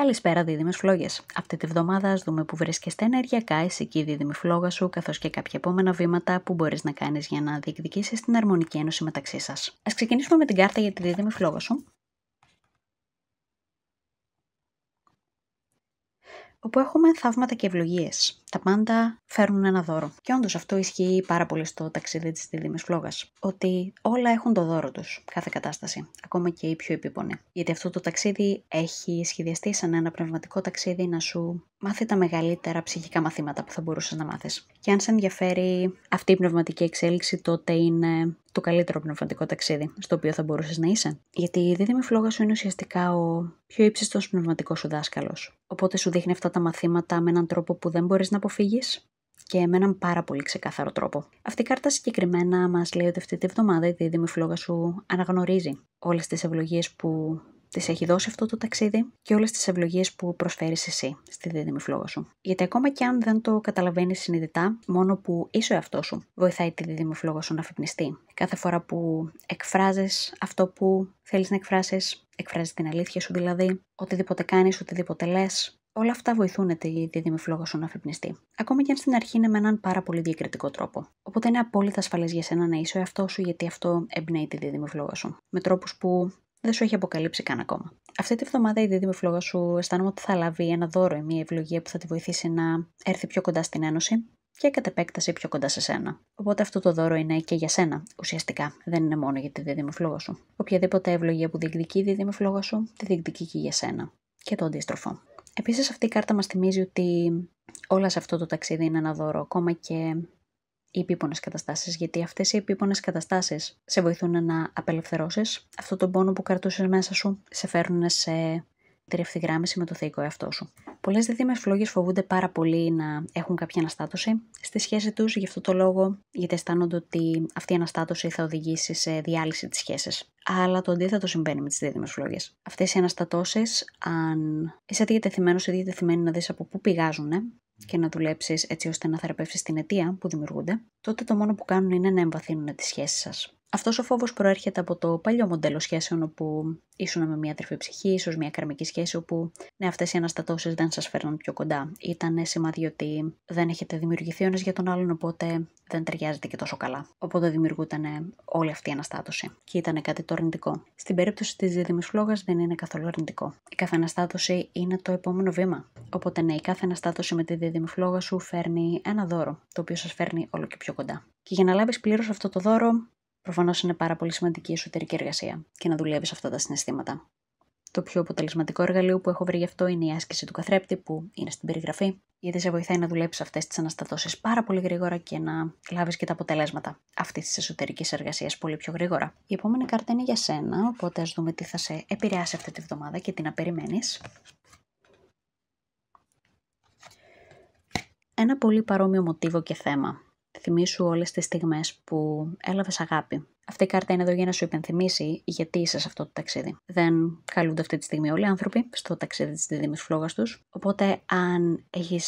Καλησπέρα, δίδυμες φλόγες. Αυτή τη βδομάδα, ας δούμε που βρίσκεστε ενεργειακά εσύ και η δίδυμη φλόγα σου, καθώς και κάποια επόμενα βήματα που μπορείς να κάνεις για να διεκδικήσεις την αρμονική ένωση μεταξύ σας. Ας ξεκινήσουμε με την κάρτα για τη δίδυμη φλόγα σου. Όπου έχουμε θαύματα και ευλογίες τα πάντα φέρνουν ένα δώρο. Και όντως αυτό ισχύει πάρα πολύ στο ταξίδι της δίδυμη φλόγας. Ότι όλα έχουν το δώρο τους, κάθε κατάσταση, ακόμα και η πιο επίπονη. Γιατί αυτό το ταξίδι έχει σχεδιαστεί σαν ένα πνευματικό ταξίδι να σου μάθει τα μεγαλύτερα ψυχικά μαθήματα που θα μπορούσες να μάθεις. Και αν σε ενδιαφέρει αυτή η πνευματική εξέλιξη, τότε είναι το καλύτερο πνευματικό ταξίδι στο οποίο θα μπορούσες να είσαι. Γιατί η δίδυμη φλόγας σου είναι ουσιαστικά ο πιο ύψιστος πνευματικός σου δάσκαλος. Οπότε σου δείχνει αυτά τα μαθήματα με έναν τρόπο που δεν μπορείς να Αποφύγεις και με έναν πάρα πολύ ξεκάθαρο τρόπο. Αυτή η κάρτα συγκεκριμένα μας λέει ότι αυτή τη βδομάδα η δίδυμη φλόγα σου αναγνωρίζει όλες τις ευλογίες που της έχει δώσει αυτό το ταξίδι και όλες τις ευλογίες που προσφέρεις εσύ στη δίδυμη φλόγα σου. Γιατί ακόμα και αν δεν το καταλαβαίνεις συνειδητά, μόνο που είσαι ο εαυτός σου βοηθάει τη δίδυμη φλόγα σου να αφυπνιστεί. Κάθε φορά που εκφράζεις αυτό που θέλεις να εκφράσεις, εκφράζεις την αλήθεια σου δηλαδή, οτιδήποτε κάνεις, οτιδήποτε λες, Όλα αυτά βοηθούν τη δίδυμη φλόγα σου να αφυπνιστεί. Ακόμα και αν στην αρχή είναι με έναν πάρα πολύ διακριτικό τρόπο. Οπότε είναι απόλυτα ασφαλές για σένα να είσαι ο εαυτός σου, γιατί αυτό εμπνέει τη δίδυμη φλόγα σου. Με τρόπους που δεν σου έχει αποκαλύψει καν ακόμα. Αυτή τη βδομάδα η δίδυμη φλόγα σου αισθάνομαι ότι θα λάβει ένα δώρο ή μια ευλογία που θα τη βοηθήσει να έρθει πιο κοντά στην ένωση και κατ' επέκταση πιο κοντά σε σένα. Οπότε αυτό το δώρο είναι και για σένα, ουσιαστικά. Δεν είναι μόνο για τη δίδυμη φλόγα σου. Οποιαδήποτε ευλογία που διεκδικεί η δίδυμη φλόγα σου, τη διεκδικεί και για σένα. Και το αντίστροφο. Επίσης αυτή η κάρτα μας θυμίζει ότι όλα σε αυτό το ταξίδι είναι ένα δώρο, ακόμα και οι επίπονες καταστάσεις, γιατί αυτές οι επίπονες καταστάσεις σε βοηθούν να απελευθερώσεις αυτό τον πόνο που κρατούσες μέσα σου, σε φέρνουν σε ευθυγράμμιση με το θεϊκό εαυτό σου. Πολλές διδύμε φλόγες φοβούνται πάρα πολύ να έχουν κάποια αναστάτωση στη σχέση τους, γι' αυτό το λόγο, γιατί αισθάνονται ότι αυτή η αναστάτωση θα οδηγήσει σε διάλυση της σχέσης. Αλλά το αντίθετο συμβαίνει με τις δίδυμε φλόγες. Αυτές οι αναστατώσεις, αν είσαι διατεθειμένος ή διατεθειμένη να δεις από πού πηγάζουν και να δουλέψεις έτσι ώστε να θεραπεύσεις την αιτία που δημιουργούνται, τότε το μόνο που κάνουν είναι να εμβαθύνουν τη σχέση σας. Αυτός ο φόβος προέρχεται από το παλιό μοντέλο σχέσεων όπου ήσουν με μια τρυφή ψυχή, ίσως μια καρμική σχέση όπου ναι, αυτές οι αναστατώσεις δεν σας φέρνουν πιο κοντά. Ήταν σημάδι ότι δεν έχετε δημιουργηθεί ο για τον άλλον οπότε δεν ταιριάζεται και τόσο καλά. Οπότε δημιουργούταν όλη αυτή η αναστάτωση και ήταν κάτι το αρνητικό. Στην περίπτωση της διδήμη φλόγας δεν είναι καθόλου αρνητικό. Η κάθε αναστάτωση είναι το επόμενο βήμα. Οπότε ναι, η κάθε αναστάτωση με τη διδήμη φλόγα σου φέρνει ένα δώρο, το οποίο σας φέρνει όλο και πιο κοντά. Και για να λάβεις πλήρως αυτό το δώρο, Προφανώς είναι πάρα πολύ σημαντική η εσωτερική εργασία και να δουλεύεις αυτά τα συναισθήματα. Το πιο αποτελεσματικό εργαλείο που έχω βρει γι' αυτό είναι η άσκηση του καθρέπτη, που είναι στην περιγραφή, γιατί σε βοηθάει να δουλέψεις αυτές τις αναστατώσεις πάρα πολύ γρήγορα και να λάβεις και τα αποτελέσματα αυτής της εσωτερικής εργασίας πολύ πιο γρήγορα. Η επόμενη κάρτα είναι για σένα, οπότε ας δούμε τι θα σε επηρεάσει αυτή τη βδομάδα και τι να περιμένεις. Ένα πολύ παρόμοιο μοτίβο και θέμα θυμίσου όλες τις στιγμές που έλαβες αγάπη. Αυτή η κάρτα είναι εδώ για να σου υπενθυμίσει γιατί είσαι σε αυτό το ταξίδι. Δεν καλούνται αυτή τη στιγμή όλοι οι άνθρωποι στο ταξίδι της δίδυμη φλόγας τους. Οπότε, αν έχεις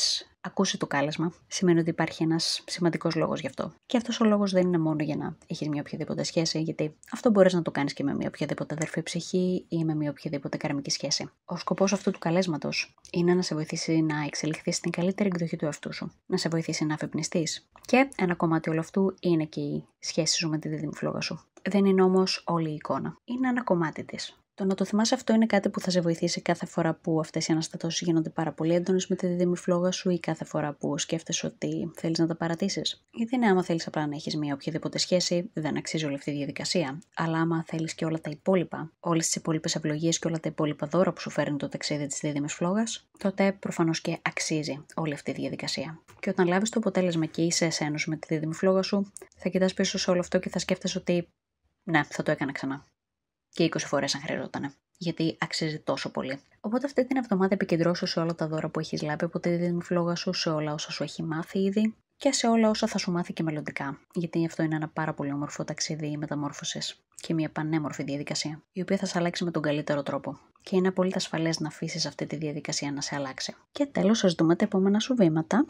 Ακούσε το κάλεσμα, σημαίνει ότι υπάρχει ένας σημαντικός λόγος γι' αυτό. Και αυτός ο λόγος δεν είναι μόνο για να έχεις μια οποιαδήποτε σχέση, γιατί αυτό μπορείς να το κάνεις και με μια οποιαδήποτε αδερφή ψυχή ή με μια οποιαδήποτε καρμική σχέση. Ο σκοπός αυτού του καλέσματος είναι να σε βοηθήσει να εξελιχθείς στην καλύτερη εκδοχή του εαυτού σου, να σε βοηθήσει να αφυπνιστείς. Και ένα κομμάτι όλου αυτού είναι και η σχέση σου με τη δίδυμη φλόγα σου. Δεν είναι όμως όλη η εικόνα. Είναι ένα κομμάτι της. Το να το θυμάσαι αυτό είναι κάτι που θα σε βοηθήσει κάθε φορά που αυτές οι αναστατώσεις γίνονται πάρα πολύ έντονες με τη δίδυμη φλόγα σου ή κάθε φορά που σκέφτεσαι ότι θέλεις να τα παρατήσεις. Γιατί ναι, άμα θέλεις απλά να έχεις μια οποιαδήποτε σχέση, δεν αξίζει όλη αυτή η διαδικασία. Αλλά άμα θέλεις και όλα τα υπόλοιπα, όλες τις υπόλοιπες ευλογίε και όλα τα υπόλοιπα δώρα που σου φέρνει το ταξίδι της δίδυμη φλόγας, τότε προφανώς και αξίζει όλη αυτή η διαδικασία. Και όταν λάβεις το αποτέλεσμα και είσαι ένωση με τη δίδυμη φλόγα σου, θα κοιτάς πίσω σε όλο αυτό και θα σκέφτεσαι ότι ναι, θα το έκανα ξανά. Και 20 φορές αν χρειαζόταν. Γιατί αξίζει τόσο πολύ. Οπότε αυτή την εβδομάδα επικεντρώσου σε όλα τα δώρα που έχεις λάβει από τη δημοφιλόγα σου, σε όλα όσα σου έχει μάθει ήδη και σε όλα όσα θα σου μάθει και μελλοντικά. Γιατί αυτό είναι ένα πάρα πολύ όμορφο ταξίδι μεταμόρφωσης και μια πανέμορφη διαδικασία, η οποία θα σε αλλάξει με τον καλύτερο τρόπο. Και είναι απόλυτα ασφαλές να αφήσεις αυτή τη διαδικασία να σε αλλάξει. Και τέλος, α δούμε τα επόμενα σου βήματα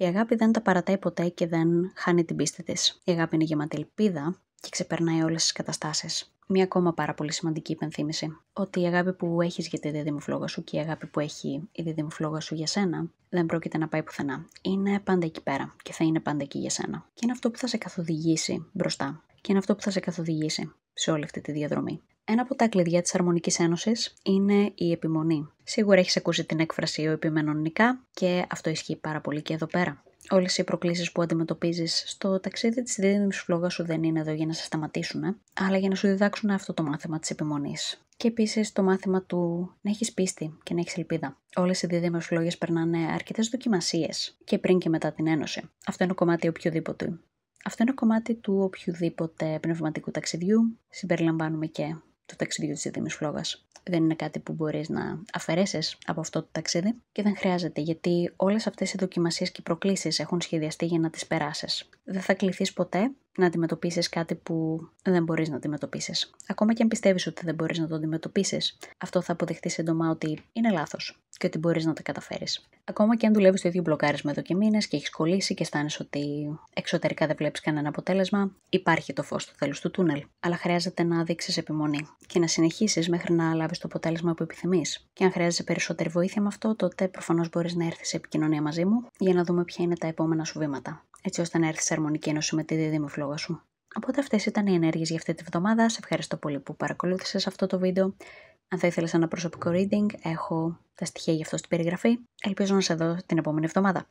Η αγάπη δεν τα παρατάει ποτέ και δεν χάνει την πίστη της. Η αγάπη είναι γεμάτη ελπίδα και ξεπερνάει όλες τις καταστάσεις. Μία ακόμα πάρα πολύ σημαντική υπενθύμηση. Ότι η αγάπη που έχεις για τη διδήμοφλόγα σου και η αγάπη που έχει η διδήμοφλόγα σου για σένα δεν πρόκειται να πάει πουθενά. Είναι πάντα εκεί πέρα και θα είναι πάντα εκεί για σένα. Και είναι αυτό που θα σε καθοδηγήσει μπροστά. Και είναι αυτό που θα σε καθοδηγήσει σε όλη αυτή τη διαδρομή. Ένα από τα κλειδιά της Αρμονικής Ένωσης είναι η επιμονή. Σίγουρα έχεις ακούσει την έκφραση «ο Νικά και αυτό ισχύει πάρα πολύ και εδώ πέρα. Όλες οι προκλήσεις που αντιμετωπίζεις στο ταξίδι της δίδυμης φλόγα σου δεν είναι εδώ για να σε σταματήσουν, ε, αλλά για να σου διδάξουν αυτό το μάθημα της επιμονής. Και επίσης το μάθημα του να έχεις πίστη και να έχεις ελπίδα. Όλες οι δίδυμες φλόγε περνάνε αρκετές δοκιμασίες και πριν και μετά την Ένωση. Αυτό είναι κομμάτι οποιοδήποτε. Αυτό είναι κομμάτι του οποιοδήποτε πνευματικού ταξιδιού. Συμπεριλαμβάνουμε και το ταξιδιού τη Δήμη φλόγας. Δεν είναι κάτι που μπορείς να αφαιρέσεις από αυτό το ταξίδι και δεν χρειάζεται, γιατί όλες αυτές οι δοκιμασίες και προκλήσεις έχουν σχεδιαστεί για να τις περάσεις. Δεν θα κληθείς ποτέ να αντιμετωπίσεις κάτι που δεν μπορείς να αντιμετωπίσεις. Ακόμα και αν πιστεύεις ότι δεν μπορείς να το αντιμετωπίσεις, αυτό θα αποδεχτεί σύντομα ότι είναι λάθος και ότι μπορείς να τα καταφέρεις. Ακόμα και αν δουλεύεις το ίδιο μπλοκάρισμα εδώ και μήνες και έχεις κολλήσει και αισθάνεσαι ότι εξωτερικά δεν βλέπεις κανένα αποτέλεσμα, υπάρχει το φως στο τέλος του τούνελ. Αλλά χρειάζεται να δείξεις επιμονή και να συνεχίσεις μέχρι να λάβεις το αποτέλεσμα που επιθυμείς. Και αν χρειάζεσαι περισσότερη βοήθεια με αυτό, τότε προφανώς μπορείς να έρθεις σε επικοινωνία μαζί μου για να δούμε ποια είναι τα επόμενα σου βήματα. Έτσι ώστε να έρθεις σε αρμονική ένωση με τη δίδυμη φλόγα σου. Οπότε αυτές ήταν οι ενέργειες για αυτή τη βδομάδα. Σε ευχαριστώ πολύ που παρακολούθησες αυτό το βίντεο. Αν θα ήθελες ένα προσωπικό reading, έχω τα στοιχεία γι' αυτό στην περιγραφή. Ελπίζω να σε δω την επόμενη εβδομάδα.